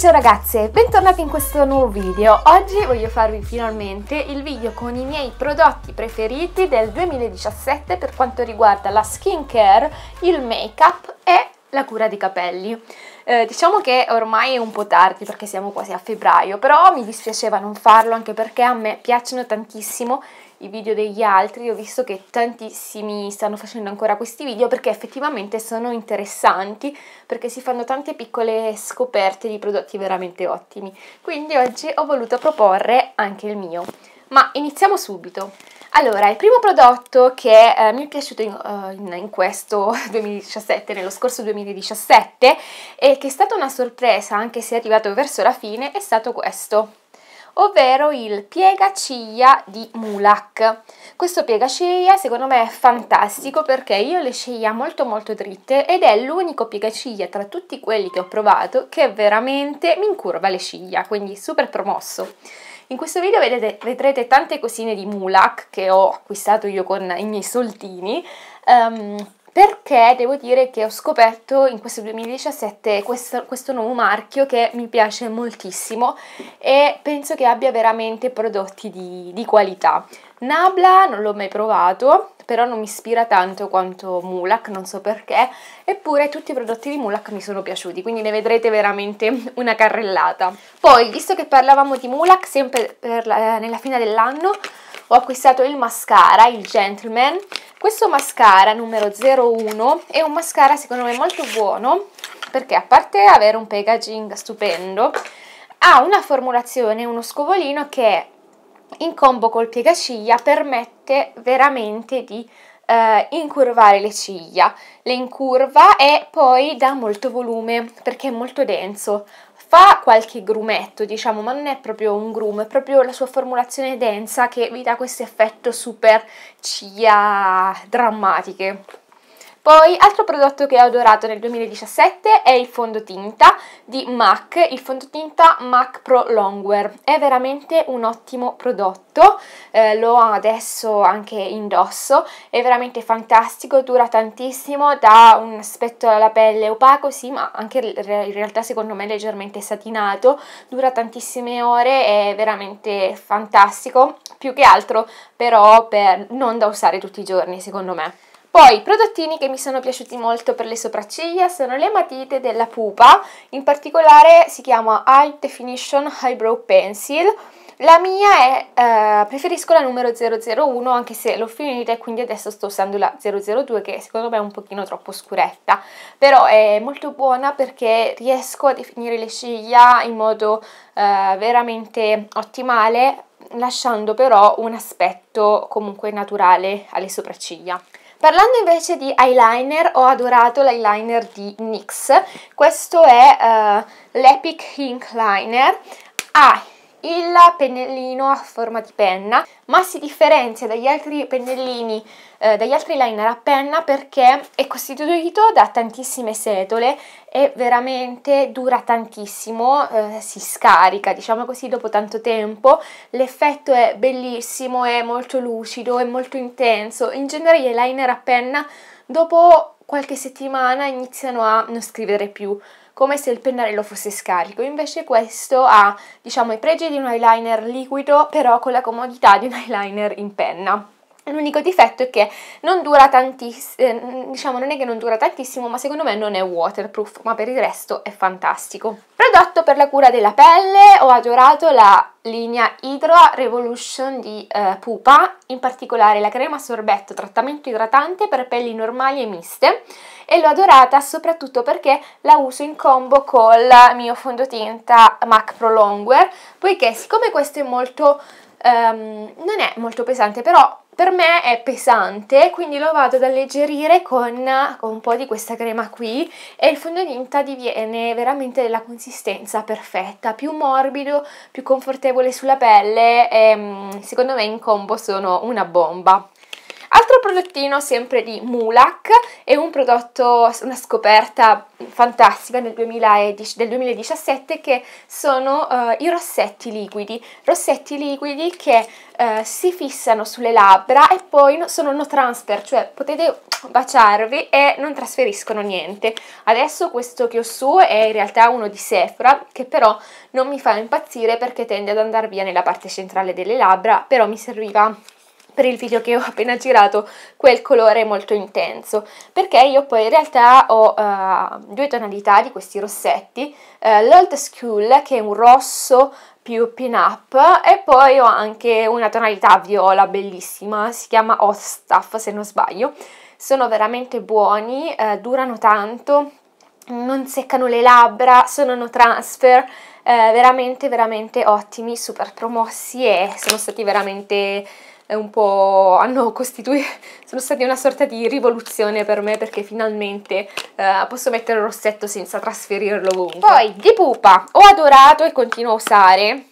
ciao ragazze, bentornati in questo nuovo video. Oggi voglio farvi finalmente il video con i miei prodotti preferiti del 2017 per quanto riguarda la skincare, il make-up e la cura dei capelli. Eh, diciamo che ormai è un po' tardi perché siamo quasi a febbraio, però mi dispiaceva non farlo anche perché a me piacciono tantissimo i video degli altri, ho visto che tantissimi stanno facendo ancora questi video perché effettivamente sono interessanti, perché si fanno tante piccole scoperte di prodotti veramente ottimi. Quindi oggi ho voluto proporre anche il mio. Ma iniziamo subito. Allora, il primo prodotto che eh, mi è piaciuto in, in, eh, in, questo 2017, nello scorso 2017, e che è stata una sorpresa anche se è arrivato verso la fine, è stato questo ovvero il piegaciglia di Mulak. Questo piegaciglia secondo me è fantastico perché io le scegliamo molto molto dritte ed è l'unico piegaciglia tra tutti quelli che ho provato che veramente mi incurva le ciglia, quindi super promosso. In questo video vedete, vedrete tante cosine di Mulak che ho acquistato io con i miei soldini, um, ehm, perché devo dire che ho scoperto in questo 2017 questo, questo, nuovo marchio che mi piace moltissimo e penso che abbia veramente prodotti di, di qualità. Nabla non l'ho mai provato, però non mi ispira tanto quanto Mulak, non so perché, eppure tutti i prodotti di Mulak mi sono piaciuti, quindi ne vedrete veramente una carrellata. Poi, visto che parlavamo di Mulak, sempre la, nella fine dell'anno, ho acquistato il mascara, il Gentleman, questo mascara numero 01 è un mascara secondo me molto buono perché a parte avere un packaging stupendo ha una formulazione, uno scovolino che in combo col piegaciglia permette veramente di Uh, incurvare le ciglia, le incurva e poi dà molto volume perché è molto denso fa qualche grumetto, diciamo, ma non è proprio un grumo, è proprio la sua formulazione densa che vi dà questo effetto super cia drammatiche. Poi, altro prodotto che ho adorato nel 2017 è il fondotinta di MAC, il fondotinta MAC Pro Longwear. È veramente un ottimo prodotto, eh, lo adesso anche indosso, è veramente fantastico, dura tantissimo, dà un aspetto alla pelle opaco, sì, ma anche in realtà secondo me leggermente satinato, dura tantissime ore, è veramente fantastico, più che altro però per, non da usare tutti i giorni secondo me. Poi, prodottini che mi sono piaciuti molto per le sopracciglia sono le matite della Pupa, in particolare si chiama High Definition Highbrow Pencil, la mia è, eh, preferisco la numero 001 anche se l'ho finita e quindi adesso sto usando la 002 che secondo me è un pochino troppo scuretta però è molto buona perché riesco a definire le ciglia in modo eh, veramente ottimale lasciando però un aspetto comunque naturale alle sopracciglia. Parlando invece di eyeliner, ho adorato l'eyeliner di NYX, questo è uh, l'Epic Ink Liner, ha ah, il pennellino a forma di penna, ma si differenzia dagli altri pennellini, eh, dagli altri liner a penna perché è costituito da tantissime setole e veramente dura tantissimo, eh, si scarica diciamo così dopo tanto tempo, l'effetto è bellissimo, è molto lucido, è molto intenso, in genere gli liner a penna dopo qualche settimana iniziano a non scrivere più, come se il pennarello fosse scarico, invece questo ha diciamo i pregi di un eyeliner liquido però con la comodità di un eyeliner in penna. L'unico difetto è che non dura tantissimo, eh, diciamo non è che non dura tantissimo, ma secondo me non è waterproof, ma per il resto è fantastico. Prodotto per la cura della pelle, ho adorato la linea Hydra Revolution di eh, Pupa, in particolare la crema sorbetto trattamento idratante per pelli normali e miste e l'ho adorata soprattutto perché la uso in combo col mio fondotinta MAC Pro Longwear, poiché siccome questo è molto, ehm, non è molto pesante, però per me è pesante, quindi lo vado ad alleggerire con, con un po' di questa crema qui e il fondotinta diviene veramente della consistenza perfetta, più morbido, più confortevole sulla pelle e mm, secondo me in combo sono una bomba altro prodottino sempre di Mulak, è un prodotto, una scoperta fantastica del, 2010, del 2017 che sono uh, i rossetti liquidi, rossetti liquidi che uh, si fissano sulle labbra e poi sono no transfer, cioè potete baciarvi e non trasferiscono niente. Adesso questo che ho su è in realtà uno di Sephora che però non mi fa impazzire perché tende ad andare via nella parte centrale delle labbra, però mi serviva per il video che ho appena girato quel colore molto intenso perché io poi in realtà ho uh, due tonalità di questi rossetti uh, l'old school che è un rosso più pin up e poi ho anche una tonalità viola bellissima si chiama hot stuff se non sbaglio sono veramente buoni uh, durano tanto non seccano le labbra sono no transfer veramente veramente ottimi super promossi e sono stati veramente un po' hanno costituito, sono stati una sorta di rivoluzione per me perché finalmente eh, posso mettere il rossetto senza trasferirlo ovunque. Poi di pupa ho adorato e continuo a usare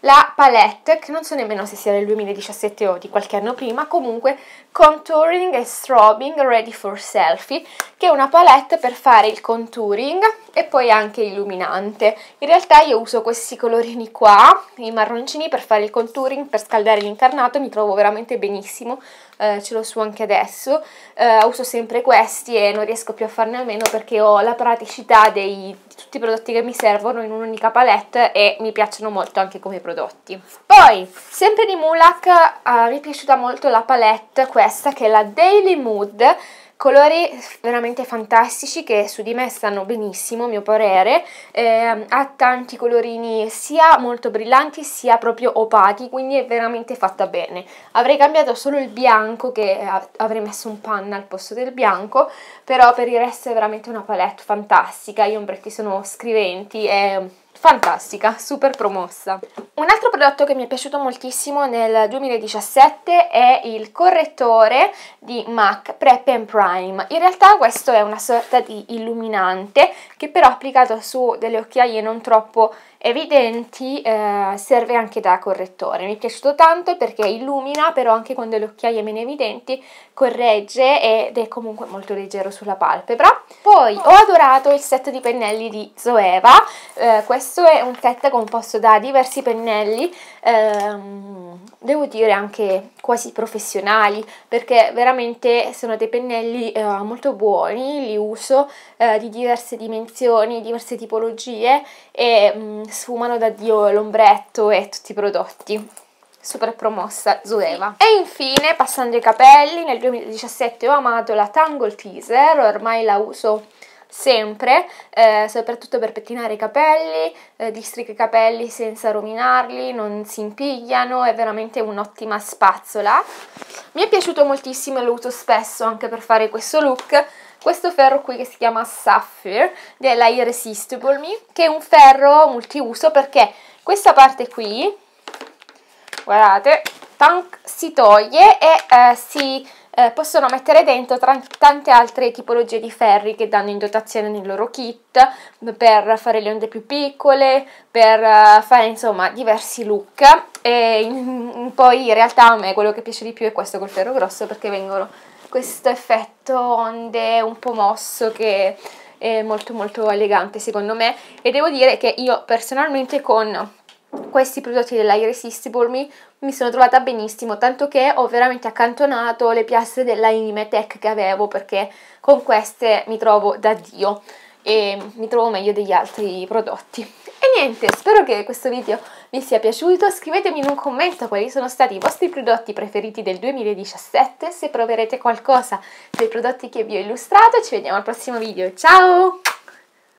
la palette, che non so nemmeno se sia del 2017 o di qualche anno prima, comunque Contouring and Strobing Ready for Selfie, che è una palette per fare il contouring e poi anche illuminante. In realtà io uso questi colorini qua, i marroncini, per fare il contouring, per scaldare l'incarnato, mi trovo veramente benissimo, eh, ce lo su anche adesso. Eh, uso sempre questi e non riesco più a farne a meno perché ho la praticità dei, di tutti i prodotti che mi servono in un'unica palette e mi piacciono molto anche come prodotti. Poi, sempre di Mulak, eh, mi è piaciuta molto la palette questa che è la Daily Mood, colori veramente fantastici che su di me stanno benissimo a mio parere eh, ha tanti colorini sia molto brillanti sia proprio opachi quindi è veramente fatta bene avrei cambiato solo il bianco che eh, avrei messo un panna al posto del bianco però per il resto è veramente una palette fantastica gli ombretti sono scriventi e fantastica, super promossa. Un altro prodotto che mi è piaciuto moltissimo nel 2017 è il correttore di MAC Prep and Prime. In realtà questo è una sorta di illuminante che però applicato su delle occhiaie non troppo evidenti eh, serve anche da correttore. Mi è piaciuto tanto perché illumina, però anche con delle occhiaie meno evidenti corregge ed è comunque molto leggero sulla palpebra. Poi ho adorato il set di pennelli di Zoeva, eh, questo è un set composto da diversi pennelli, ehm, devo dire anche quasi professionali, perché veramente sono dei pennelli eh, molto buoni, li uso eh, di diverse dimensioni, diverse tipologie e mh, mm, sfumano da Dio l'ombretto e tutti i prodotti. Super promossa Zuleva. E infine, passando ai capelli, nel 2017 ho amato la Tangle Teaser, ormai la uso sempre, eh, soprattutto per pettinare i capelli, eh, districa i capelli senza rovinarli, non si impigliano, è veramente un'ottima spazzola. Mi è piaciuto moltissimo e lo uso spesso anche per fare questo look. Questo ferro qui che si chiama Sapphire della Irresistible Me, che è un ferro multiuso perché questa parte qui, guardate, tank, si toglie e eh, si eh, possono mettere dentro tante altre tipologie di ferri che danno in dotazione nel loro kit per fare le onde più piccole, per eh, fare insomma diversi look e poi in realtà a me quello che piace di più è questo col ferro grosso perché vengono questo effetto onde un po' mosso che è molto molto elegante secondo me e devo dire che io personalmente con questi prodotti della Me mi sono trovata benissimo, tanto che ho veramente accantonato le piastre della Anime che avevo perché con queste mi trovo da Dio e mi trovo meglio degli altri prodotti niente, spero che questo video vi sia piaciuto, scrivetemi in un commento quali sono stati i vostri prodotti preferiti del 2017, se proverete qualcosa dei prodotti che vi ho illustrato, ci vediamo al prossimo video, ciao!